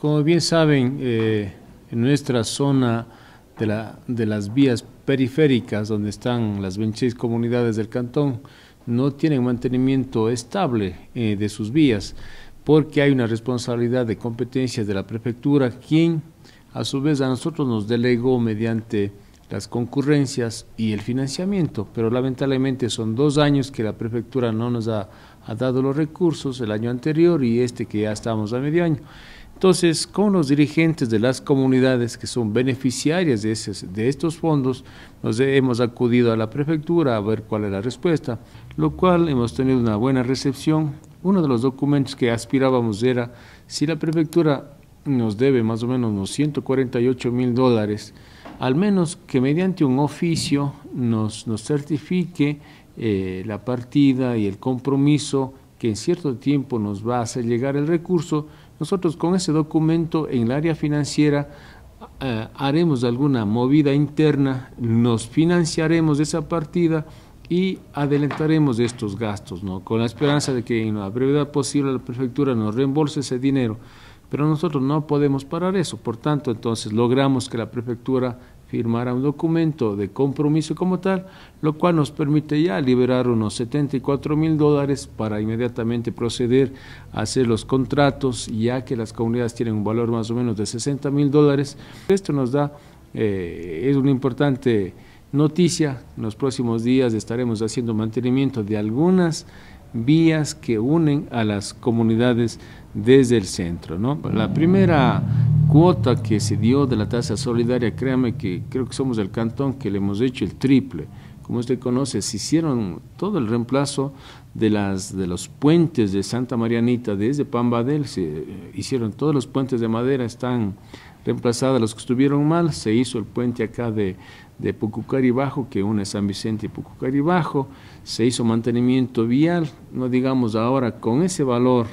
Como bien saben, eh, en nuestra zona de, las vías periféricas, donde están las 26 comunidades del cantón, no tienen mantenimiento estable eh, de sus vías, porque hay una responsabilidad de competencia de la prefectura, quien a su vez a nosotros nos delegó mediante las concurrencias y el financiamiento, pero lamentablemente son dos años que la prefectura no nos ha, ha dado los recursos, el año anterior y este que ya estamos a medio año. Entonces, con los dirigentes de las comunidades que son beneficiarias de, de estos fondos, nos hemos acudido a la prefectura a ver cuál es la respuesta, lo cual hemos tenido una buena recepción. Uno de los documentos que aspirábamos era si la prefectura nos debe más o menos unos 148 mil dólares, al menos que mediante un oficio nos, certifique eh, la partida y el compromiso que en cierto tiempo nos va a hacer llegar el recurso, nosotros con ese documento en el área financiera eh, haremos alguna movida interna, nos financiaremos esa partida y adelantaremos estos gastos, ¿no? con la esperanza de que en la brevedad posible la prefectura nos reembolse ese dinero. Pero nosotros no podemos parar eso, por tanto, entonces logramos que la prefectura firmara un documento de compromiso como tal, lo cual nos permite ya liberar unos 74 mil dólares para inmediatamente proceder a hacer los contratos, ya que las comunidades tienen un valor más o menos de 60 mil dólares. Esto nos da, eh, es una importante noticia, en los próximos días estaremos haciendo mantenimiento de algunas vías que unen a las comunidades desde el centro. ¿no? La primera cuota que se dio de la tasa solidaria, créame que creo que somos el cantón que le hemos hecho el triple. Como usted conoce, se hicieron todo el reemplazo de, las, de los puentes de Santa Marianita desde Pambadel, se eh, hicieron todos los puentes de madera, están reemplazados los que estuvieron mal, se hizo el puente acá de, de Pucucari Bajo, que une San Vicente y Pucucari Bajo, se hizo mantenimiento vial, no digamos ahora con ese valor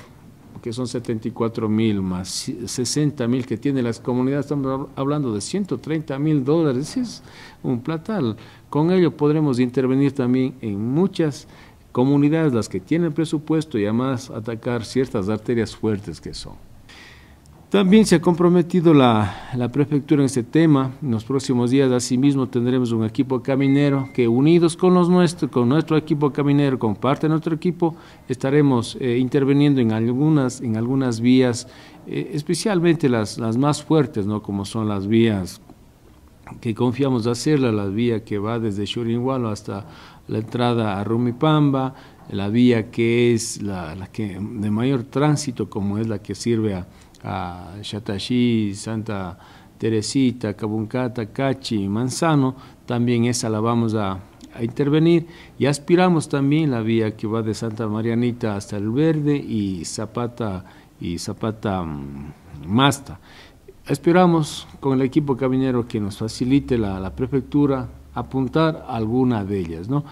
que son 74 mil más 60 mil que tienen las comunidades, estamos hablando de 130 mil dólares, es un platal. Con ello podremos intervenir también en muchas comunidades, las que tienen presupuesto y además atacar ciertas arterias fuertes que son. También se ha comprometido la, prefectura en este tema. En los próximos días, asimismo, tendremos un equipo caminero que, unidos con, los con nuestro equipo caminero, con parte de nuestro equipo, estaremos eh, interviniendo en algunas, en algunas vías, eh, especialmente las, las más fuertes, ¿no? como son las vías que confiamos hacerla, la vía que va desde Churingualo hasta la entrada a Rumipamba, la vía que es la, la que de mayor tránsito, como es la que sirve a a Santa Teresita, Cabuncata, Cachi, Manzano, también esa la vamos a, intervenir y aspiramos también la vía que va de Santa Marianita hasta el Verde y Zapata y Zapata mm, Masta. Esperamos con el equipo caminero que nos facilite la, prefectura apuntar alguna de ellas, ¿no?